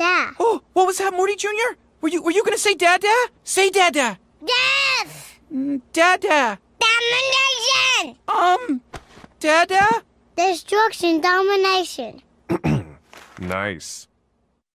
Dada. Oh, what was that, Morty Jr.? Were you were you gonna say Dada? Say Dada. Yes. Dada. Domination. Um, Dada. Destruction, domination. nice.